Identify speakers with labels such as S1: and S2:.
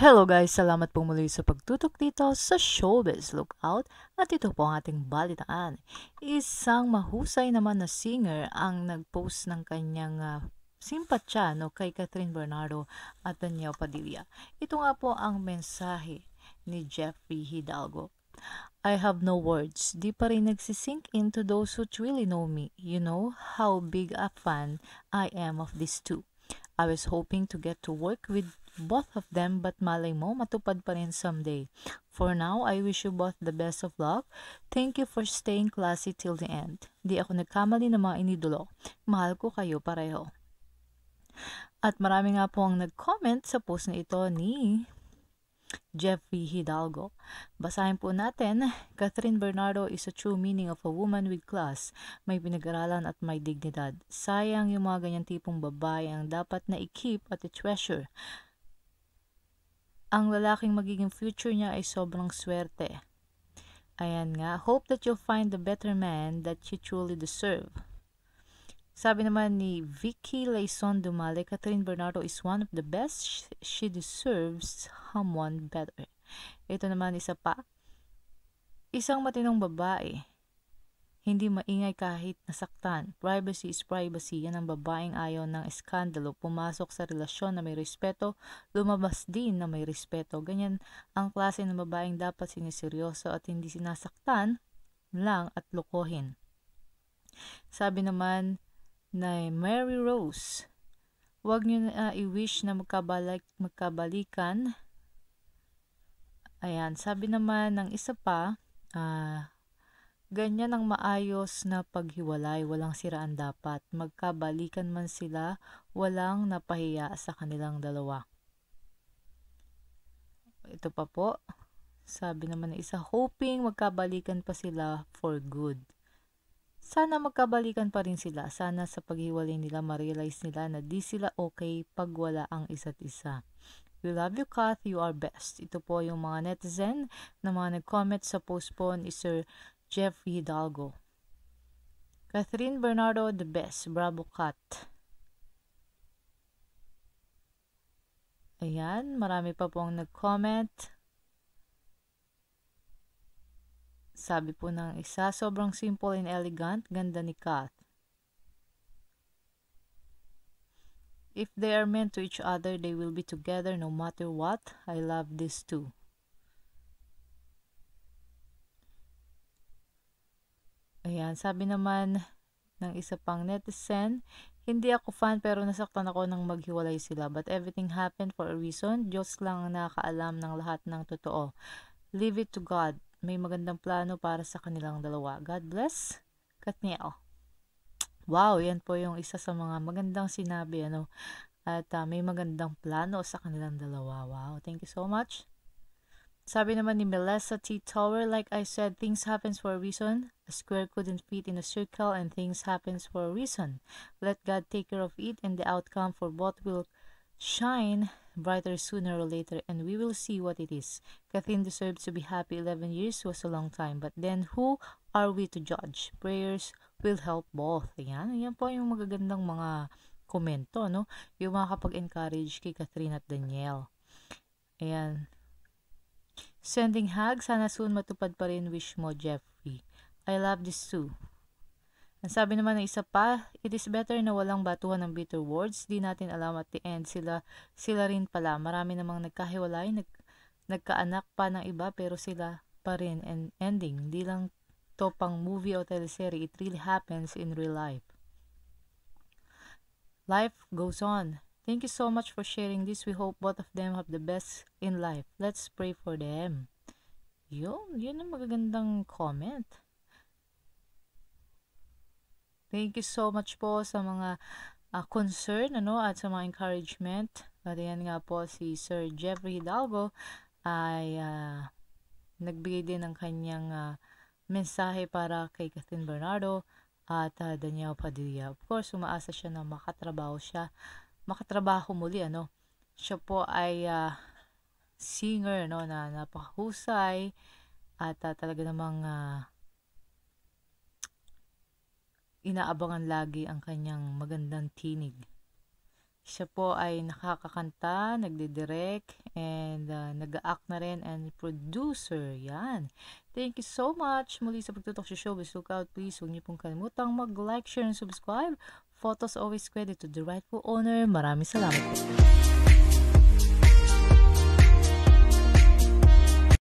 S1: Hello guys! Salamat po muli sa pagtutok dito sa Showbiz Lookout at ito po ang ating balitaan. Isang mahusay naman na singer ang nag-post ng kanyang uh, ah, simpatsya no, kay Catherine Bernardo at Daniel Padilla. Ito nga po ang mensahe ni Jeffrey Hidalgo. I have no words. Di pa rin nagsisink into those who truly know me. You know how big a fan I am of these two. I was hoping to get to work with both of them but malay mo matupad pa rin someday. For now, I wish you both the best of luck. Thank you for staying classy till the end. Di ako nagkamali ng mga inidolo. Mahal ko kayo pareho. At marami nga po ang nag-comment sa post na ito ni Jeffrey Hidalgo. Basahin po natin, Catherine Bernardo is a true meaning of a woman with class. May pinag-aralan at may dignidad. Sayang yung mga ganyan tipong babae ang dapat na i-keep at i-treasure ang lalaking magiging future niya ay sobrang swerte. Ayan nga, hope that you'll find the better man that you truly deserve. Sabi naman ni Vicky Laison Dumale, Catherine Bernardo is one of the best. She deserves someone better. Ito naman isa pa. Isang matinong babae hindi maingay kahit nasaktan. Privacy is privacy. Yan ang babaeng ayaw ng iskandalo. Pumasok sa relasyon na may respeto, lumabas din na may respeto. Ganyan ang klase ng babaeng dapat siniseryoso at hindi sinasaktan lang at lokohin. Sabi naman na Mary Rose, Huwag nyo na uh, i-wish na magkabalik, magkabalikan. Ayan, sabi naman ng isa pa, uh, Ganyan ang maayos na paghiwalay, walang siraan dapat. Magkabalikan man sila, walang napahiya sa kanilang dalawa. Ito pa po, sabi naman ng isa, hoping magkabalikan pa sila for good. Sana magkabalikan pa rin sila. Sana sa paghiwalay nila, ma-realize nila na di sila okay pag wala ang isa't isa. We love you, Kath. You are best. Ito po yung mga netizen na mga nag-comment sa post po ni Sir Jeffrey Hidalgo. Catherine Bernardo, the best. Bravo, Kat. Ayan, marami pa pong nag-comment. Sabi po ng isa, sobrang simple and elegant. Ganda ni Kat. If they are meant to each other, they will be together no matter what. I love this too. Ayan, sabi naman ng isa pang netizen, hindi ako fan pero nasaktan ako nang maghiwalay sila. But everything happened for a reason. Diyos lang ang nakakaalam ng lahat ng totoo. Leave it to God. May magandang plano para sa kanilang dalawa. God bless. Katniel. Wow, yan po yung isa sa mga magandang sinabi. Ano? At uh, may magandang plano sa kanilang dalawa. Wow, thank you so much. Sabi naman ni Melissa T. Tower, like I said, things happens for a reason. A square couldn't fit in a circle and things happens for a reason. Let God take care of it and the outcome for both will shine brighter sooner or later and we will see what it is. Kathleen deserved to be happy. 11 years was a long time. But then who are we to judge? Prayers will help both. Ayan, ayan po yung magagandang mga komento, no? Yung mga makakapag-encourage kay Catherine at Danielle. Ayan. Sending hugs. sana soon matupad pa rin wish mo, Jeffrey. I love this too. Ang sabi naman ng isa pa, it is better na walang batuhan ng bitter words. Di natin alam at the end sila, sila rin pala. Marami namang nagkahiwalay, nag, nagkaanak pa ng iba pero sila pa rin and ending. Di lang to pang movie o teleserye. It really happens in real life. Life goes on. Thank you so much for sharing this. We hope both of them have the best in life. Let's pray for them. Yun, yun ang magagandang comment. Thank you so much po sa mga uh, concern ano at sa mga encouragement. At yan nga po si Sir Jeffrey Hidalgo ay uh, nagbigay din ng kanyang uh, mensahe para kay Catherine Bernardo at uh, Daniel Padilla. Of course, umaasa siya na makatrabaho siya makatrabaho muli ano. Siya po ay uh, singer no na napakahusay at uh, talaga namang uh, inaabangan lagi ang kanyang magandang tinig. Siya po ay nakakakanta, nagdidirect, and uh, nag-act na rin, and producer. Yan. Thank you so much muli sa pagtutok sa show. Please look out, please. Huwag niyo pong kalimutang mag-like, share, and subscribe. Photos always credit to the rightful owner. Maraming salamat